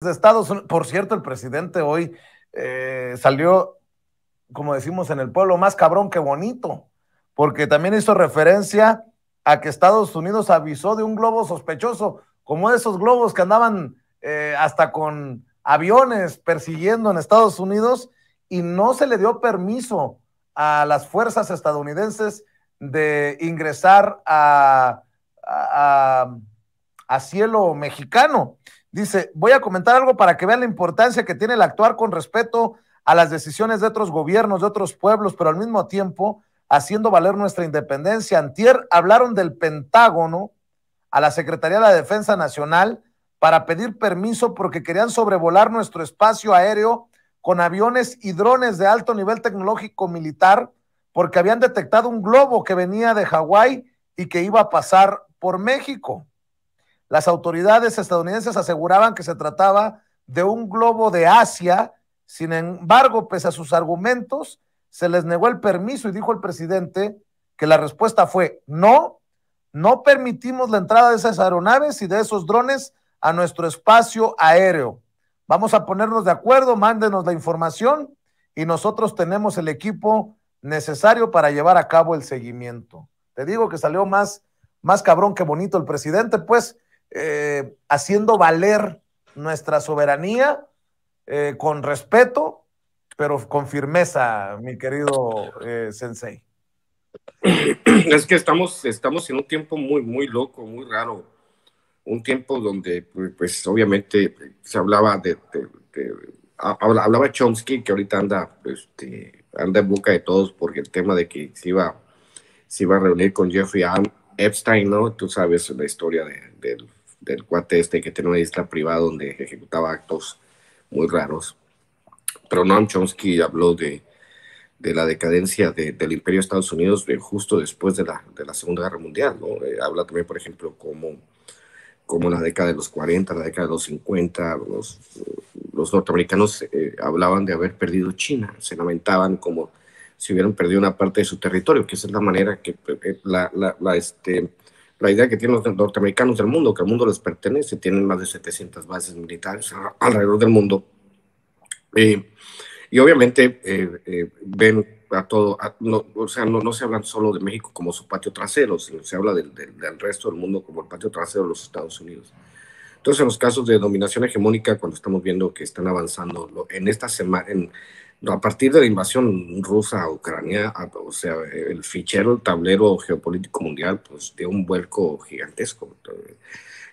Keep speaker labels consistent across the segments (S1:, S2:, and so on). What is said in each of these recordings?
S1: de Estados Unidos. Por cierto, el presidente hoy eh, salió, como decimos en el pueblo, más cabrón que bonito, porque también hizo referencia a que Estados Unidos avisó de un globo sospechoso, como esos globos que andaban eh, hasta con aviones persiguiendo en Estados Unidos y no se le dio permiso a las fuerzas estadounidenses de ingresar a a cielo mexicano. Dice, voy a comentar algo para que vean la importancia que tiene el actuar con respeto a las decisiones de otros gobiernos, de otros pueblos, pero al mismo tiempo haciendo valer nuestra independencia. Antier hablaron del Pentágono a la Secretaría de la Defensa Nacional para pedir permiso porque querían sobrevolar nuestro espacio aéreo con aviones y drones de alto nivel tecnológico militar porque habían detectado un globo que venía de Hawái y que iba a pasar por México. Las autoridades estadounidenses aseguraban que se trataba de un globo de Asia, sin embargo, pese a sus argumentos, se les negó el permiso y dijo el presidente que la respuesta fue no, no permitimos la entrada de esas aeronaves y de esos drones a nuestro espacio aéreo. Vamos a ponernos de acuerdo, mándenos la información y nosotros tenemos el equipo necesario para llevar a cabo el seguimiento. Te digo que salió más, más cabrón que bonito el presidente, pues eh, haciendo valer nuestra soberanía eh, con respeto, pero con firmeza, mi querido eh, sensei. Es que estamos, estamos en un tiempo muy,
S2: muy loco, muy raro. Un tiempo donde, pues, pues obviamente, se hablaba de, hablaba Chomsky, que ahorita anda, este, anda en boca de todos porque el tema de que se iba, se iba a reunir con Jeffrey Epstein, ¿no? Tú sabes la historia de, de, del cuate este que tenía una isla privada donde ejecutaba actos muy raros. Pero Noam Chomsky habló de, de la decadencia del imperio de Estados Unidos justo después de la, de la Segunda Guerra Mundial. ¿no? Eh, habla también, por ejemplo, como, como la década de los 40, la década de los 50, los, los norteamericanos eh, hablaban de haber perdido China, se lamentaban como si hubieran perdido una parte de su territorio, que esa es la manera que eh, la, la este, la idea que tienen los norteamericanos del mundo, que el mundo les pertenece, tienen más de 700 bases militares alrededor del mundo. y obviamente eh, eh, ven a todo, o sea, no, no, se hablan solo de México como su patio trasero, sino se habla del, del, del, resto del mundo como el patio trasero de los Estados Unidos. Entonces, en los casos de dominación hegemónica, cuando estamos viendo que están avanzando en esta semana, en, a partir de la invasión rusa a Ucrania, o sea, el fichero, el tablero geopolítico mundial, pues dio un vuelco gigantesco.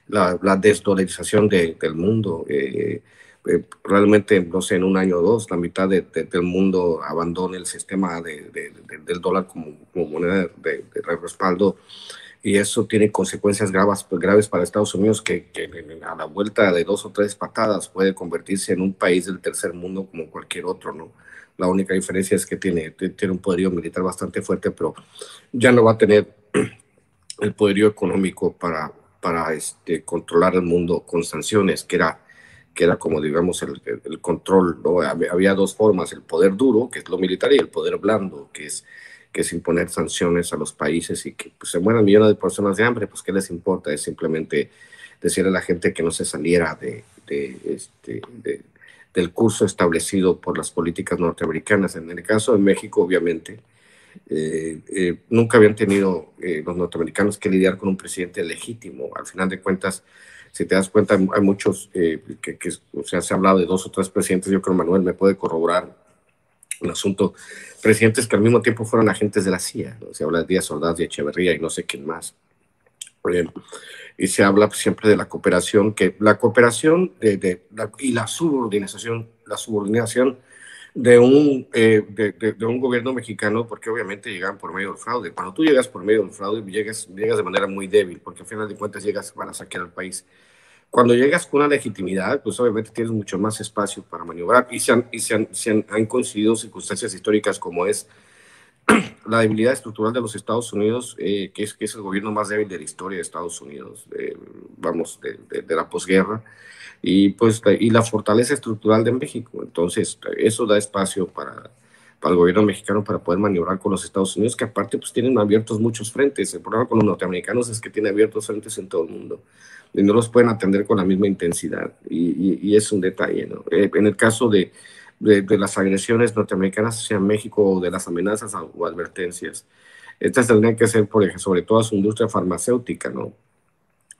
S2: La, desdolarización del mundo, eh, eh, realmente, no sé, en un año o dos, la mitad del mundo abandona el sistema del dólar como, como moneda de, respaldo y eso tiene consecuencias graves, pues, graves para Estados Unidos, que, a la vuelta de dos o tres patadas puede convertirse en un país del tercer mundo como cualquier otro, ¿no? La única diferencia es que tiene, tiene un poderío militar bastante fuerte, pero ya no va a tener el poderío económico para, para este, controlar el mundo con sanciones, que era, que era como digamos el, control, ¿no? Había dos formas, el poder duro, que es lo militar, y el poder blando, que es que es imponer sanciones a los países y que pues, se mueran millones de personas de hambre, pues ¿qué les importa? Es simplemente decirle a la gente que no se saliera de, este, del curso establecido por las políticas norteamericanas. En el caso de México, obviamente, eh, eh, nunca habían tenido eh, los norteamericanos que lidiar con un presidente legítimo. Al final de cuentas, si te das cuenta, hay muchos que, que se ha hablado de dos o tres presidentes, yo creo Manuel me puede corroborar un asunto, presidentes que al mismo tiempo fueron agentes de la CIA, se habla de Díaz Ordaz, de Echeverría y no sé quién más. y se habla pues, siempre de la cooperación, que la cooperación de, y la subordinación, la subordinación de un, eh, de, un gobierno mexicano, porque obviamente llegan por medio del fraude. Cuando tú llegas por medio del fraude, llegas, llegas de manera muy débil, porque al final de cuentas llegas para saquear al país. Cuando llegas con una legitimidad, pues obviamente tienes mucho más espacio para maniobrar y se han, y han, han, coincidido circunstancias históricas como es la debilidad estructural de los Estados Unidos, eh, que, es, que es el gobierno más débil de la historia de Estados Unidos, vamos, de, de, la posguerra, y, pues, y la fortaleza estructural de México. Entonces, eso da espacio para al gobierno mexicano para poder maniobrar con los Estados Unidos, que aparte pues tienen abiertos muchos frentes. El problema con los norteamericanos es que tienen abiertos frentes en todo el mundo y no los pueden atender con la misma intensidad. Y, es un detalle, ¿no? Eh, en el caso de, de, las agresiones norteamericanas hacia México o de las amenazas o advertencias, estas tendrían que ser, por ejemplo, sobre todo a su industria farmacéutica, ¿no?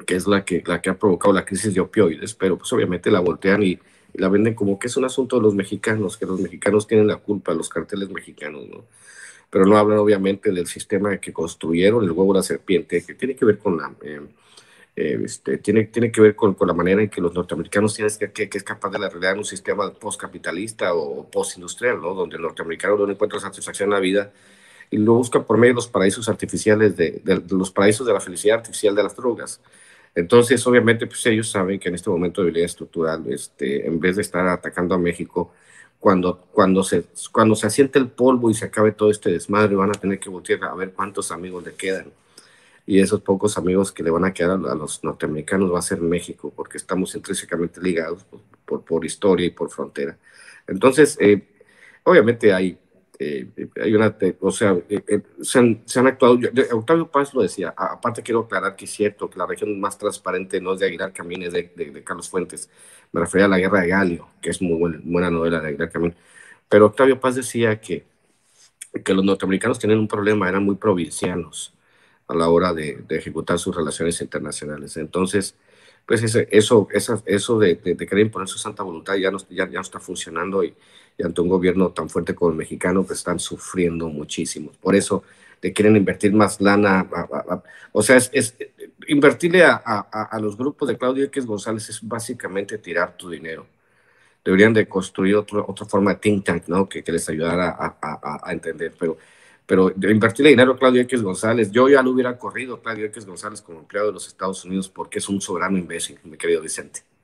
S2: Que es la que, la que ha provocado la crisis de opioides, pero pues obviamente la voltean y y la venden como que es un asunto de los mexicanos, que los mexicanos tienen la culpa, los carteles mexicanos, ¿no? Pero no hablan obviamente del sistema que construyeron, el huevo de la serpiente, que tiene que ver con la... Eh, eh, este, tiene, tiene que ver con, la manera en que los norteamericanos tienen que, que, escapar de la realidad en un sistema postcapitalista o postindustrial, ¿no? Donde el norteamericano no encuentra satisfacción en la vida y lo busca por medio de los paraísos artificiales, de los paraísos de la felicidad artificial de las drogas. Entonces, obviamente, pues ellos saben que en este momento de debilidad estructural, este, en vez de estar atacando a México, cuando, cuando, se, cuando se asiente el polvo y se acabe todo este desmadre, van a tener que voltear a ver cuántos amigos le quedan. Y esos pocos amigos que le van a quedar a, los norteamericanos va a ser México, porque estamos intrínsecamente ligados pues, por, por, historia y por frontera. Entonces, eh, obviamente hay eh, hay una, o sea, eh, eh, se, han, actuado, Octavio Paz lo decía, aparte quiero aclarar que es cierto que la región más transparente no es de Aguilar Camín, es de, Carlos Fuentes, me refería a La Guerra de Galio, que es muy buena, novela de Aguilar Camín, pero Octavio Paz decía que, que los norteamericanos tienen un problema, eran muy provincianos a la hora de, de ejecutar sus relaciones internacionales, entonces pues eso, esa, eso de, de, querer imponer su santa voluntad ya no, ya, ya no está funcionando y, ante un gobierno tan fuerte como el mexicano, pues están sufriendo muchísimo. Por eso te quieren invertir más lana. o sea, es, invertirle a, los grupos de Claudio X González es básicamente tirar tu dinero. Deberían de construir otra otra forma de think tank, ¿no? Que, que les ayudara a entender. Pero pero invertirle dinero a Claudio X González, yo ya lo hubiera corrido Claudio X González como empleado de los Estados Unidos porque es un soberano imbécil, mi querido Vicente.